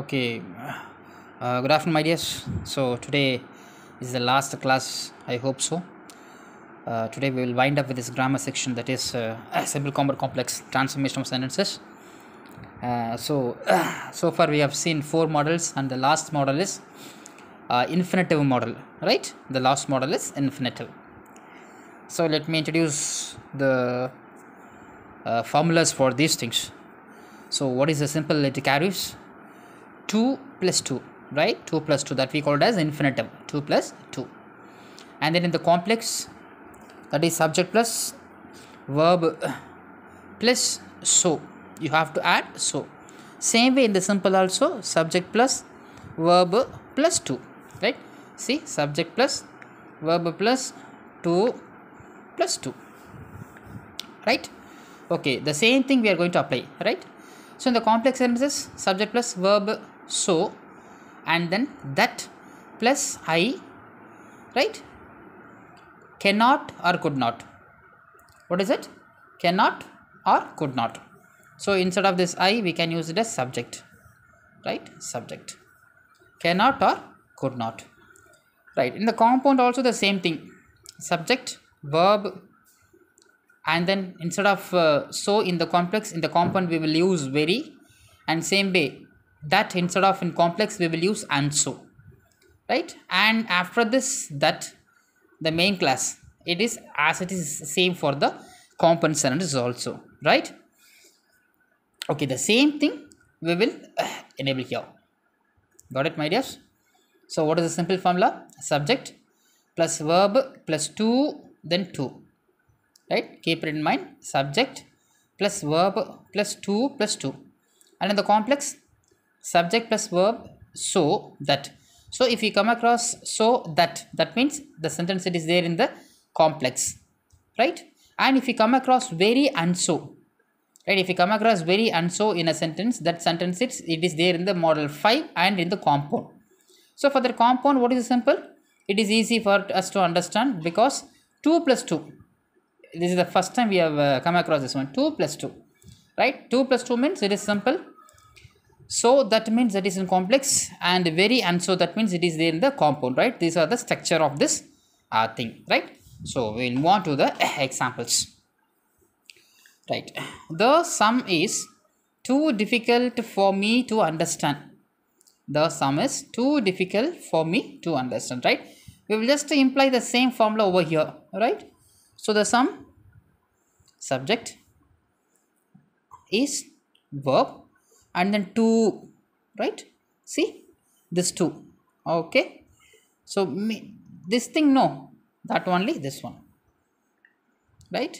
okay uh, good afternoon my dears so today is the last class i hope so uh, today we will wind up with this grammar section that is uh, simple compound complex transformation of sentences uh, so so far we have seen four models and the last model is uh, infinitive model right the last model is infinitive so let me introduce the uh, formulas for these things so what is the simple it carries 2 plus 2 right 2 plus 2 that we called as infinitum 2 plus 2 and then in the complex that is subject plus verb plus so you have to add so same way in the simple also subject plus verb plus 2 right see subject plus verb plus 2 plus 2 right okay the same thing we are going to apply right so in the complex sentences subject plus verb so and then that plus I right cannot or could not what is it cannot or could not so instead of this I we can use it as subject right subject cannot or could not right in the compound also the same thing subject verb and then instead of uh, so in the complex in the compound we will use very and same way that instead of in complex we will use and so right and after this that the main class it is as it is same for the sentences also right okay the same thing we will enable here got it my dears so what is the simple formula subject plus verb plus two then two, right keep it in mind subject plus verb plus two plus two. and in the complex subject plus verb so that so if you come across so that that means the sentence it is there in the complex right and if you come across very and so right if you come across very and so in a sentence that sentence it's it is there in the model 5 and in the compound so for the compound what is the simple it is easy for us to understand because 2 plus 2 this is the first time we have uh, come across this one 2 plus 2 right 2 plus 2 means it is simple so that means that is in complex and very and so that means it is there in the compound right these are the structure of this uh, thing right so we'll move on to the examples right the sum is too difficult for me to understand the sum is too difficult for me to understand right we will just imply the same formula over here right so the sum subject is verb and then 2 right see this 2 okay so me, this thing no that only this one right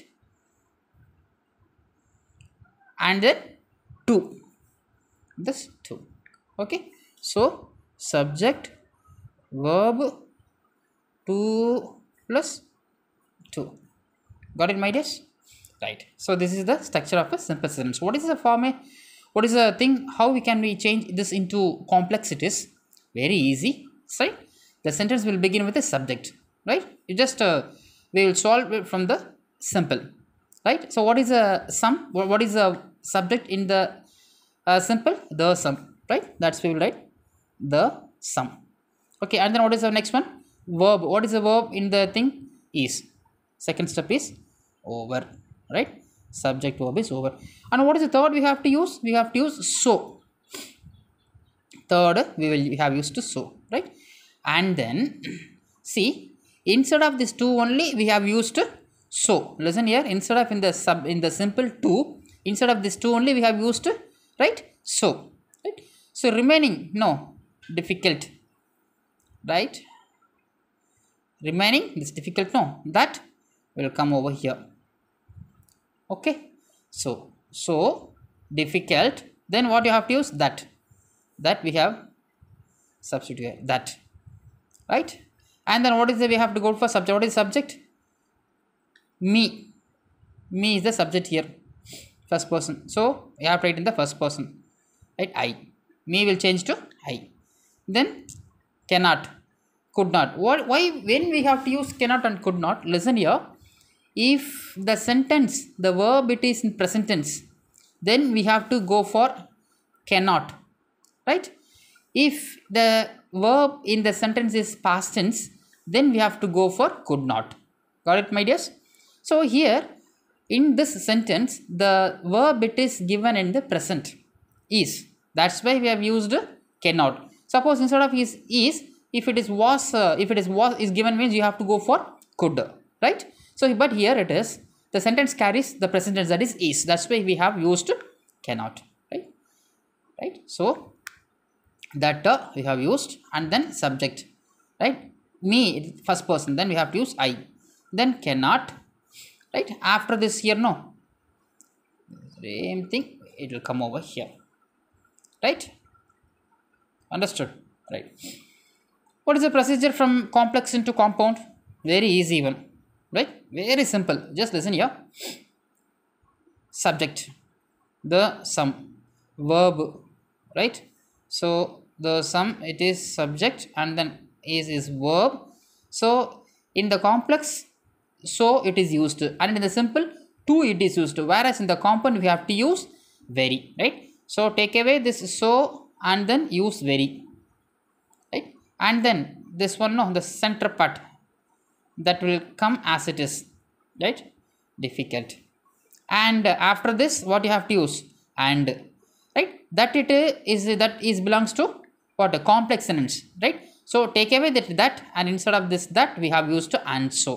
and then 2 this 2 okay so subject verb 2 plus 2 got it my dears right so this is the structure of a simple sentence what is the form? what is the thing how we can we change this into complexities? very easy right the sentence will begin with a subject right you just uh, we will solve it from the simple right so what is a sum what is a subject in the uh, simple the sum right that's we will write the sum okay and then what is the next one verb what is the verb in the thing is second step is over right subject verb is over and what is the third we have to use we have to use so third we will have used to so right and then see instead of this two only we have used so listen here instead of in the sub in the simple two instead of this two only we have used right so right so remaining no difficult right remaining this difficult no that will come over here okay so so difficult then what you have to use that that we have substitute that right and then what is the we have to go for subject what is subject me me is the subject here first person so you have to write in the first person right i me will change to i then cannot could not what why when we have to use cannot and could not listen here if the sentence, the verb it is in present tense, then we have to go for cannot, right? If the verb in the sentence is past tense, then we have to go for could not. Got it, my dears? So here, in this sentence, the verb it is given in the present is. That's why we have used cannot. Suppose instead of is is, if it is was, uh, if it is was is given means you have to go for could, right? So, but here it is, the sentence carries the present tense that is is. That's why we have used cannot, right? Right. So, that uh, we have used and then subject, right? Me, first person, then we have to use I. Then cannot, right? After this here, no. Same thing, it will come over here, right? Understood, right? What is the procedure from complex into compound? Very easy one right very simple just listen here subject the sum verb right so the sum it is subject and then is is verb so in the complex so it is used and in the simple to it is used whereas in the compound we have to use very right so take away this so and then use very right and then this one no the center part that will come as it is right difficult and after this what you have to use and right that it is that is belongs to what a complex sentence right so take away that that and instead of this that we have used to and so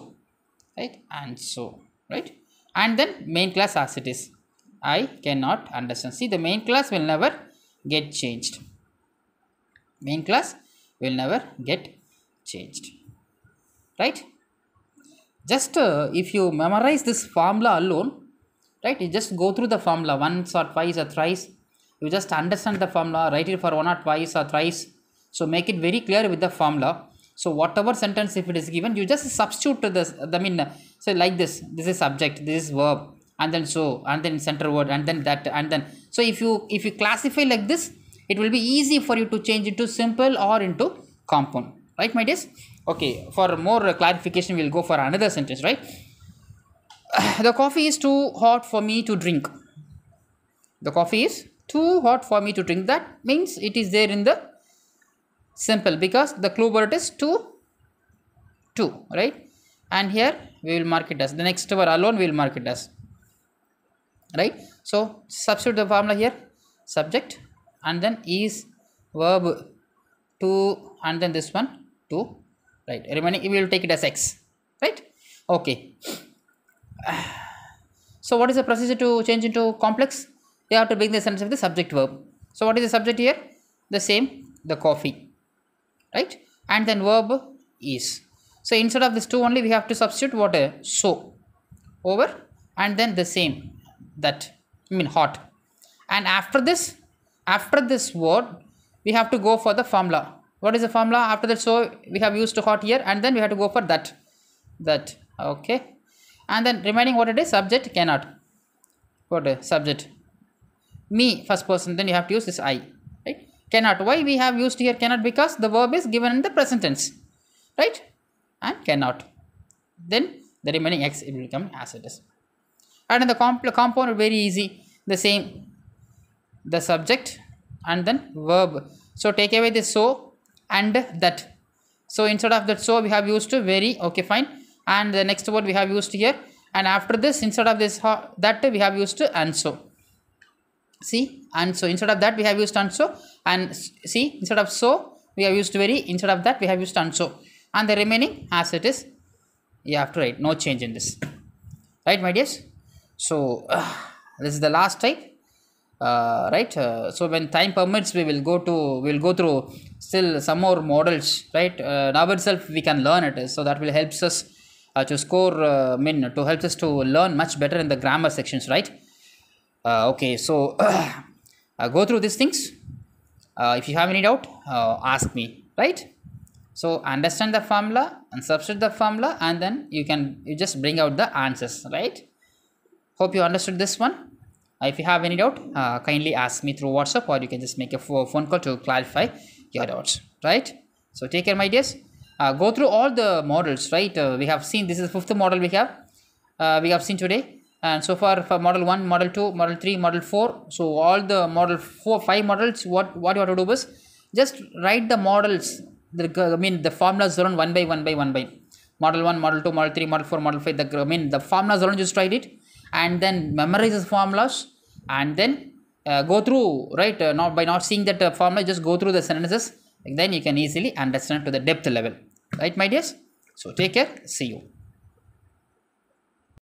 right and so right and then main class as it is i cannot understand see the main class will never get changed main class will never get changed right just uh, if you memorize this formula alone right you just go through the formula once or twice or thrice you just understand the formula write it for one or twice or thrice so make it very clear with the formula so whatever sentence if it is given you just substitute to this i mean uh, so like this this is subject this is verb and then so and then center word and then that and then so if you if you classify like this it will be easy for you to change it to simple or into compound right my dears okay for more clarification we'll go for another sentence right the coffee is too hot for me to drink the coffee is too hot for me to drink that means it is there in the simple because the clue word is too too right and here we will mark it as the next word alone we will mark it as right so substitute the formula here subject and then is verb to and then this one to right remaining we will take it as x right okay so what is the procedure to change into complex you have to bring the sentence with the subject verb so what is the subject here the same the coffee right and then verb is so instead of this two only we have to substitute what a so over and then the same that I mean hot and after this after this word we have to go for the formula what is the formula after that so we have used hot here and then we have to go for that that okay and then remaining what it is subject cannot what is uh, subject me first person then you have to use this i right cannot why we have used here cannot because the verb is given in the present tense right and cannot then the remaining x it will become as it is and in the comp compound very easy the same the subject and then verb so take away this so and that so instead of that so we have used very okay fine and the next word we have used here and after this instead of this that we have used and so see and so instead of that we have used and so and see instead of so we have used very instead of that we have used and so and the remaining as it is you have to write no change in this right my dears so uh, this is the last type uh, right uh, so when time permits we will go to we'll go through still some more models right uh, now itself we can learn it so that will helps us uh, to score uh, min to helps us to learn much better in the grammar sections right uh, okay so uh, go through these things if you have any doubt ask me right so understand the formula and substitute the formula and then you can you just bring out the answers right hope you understood this one uh, if you have any doubt uh, kindly ask me through whatsapp or you can just make a phone call to clarify your doubts right so take care my dears uh, go through all the models right we have seen this is the fifth model we have we have seen today and so far for model 1 model 2 model 3 model 4 so all the model 4 5 models what what you have to do is just write the models the i mean the formulas around one by one by one by model 1 model 2 model 3 model 4 model 5 the i mean the formulas around just write it and then memorizes formulas and then uh, go through right uh, not by not seeing that uh, formula just go through the sentences then you can easily understand to the depth level right my dears so take care see you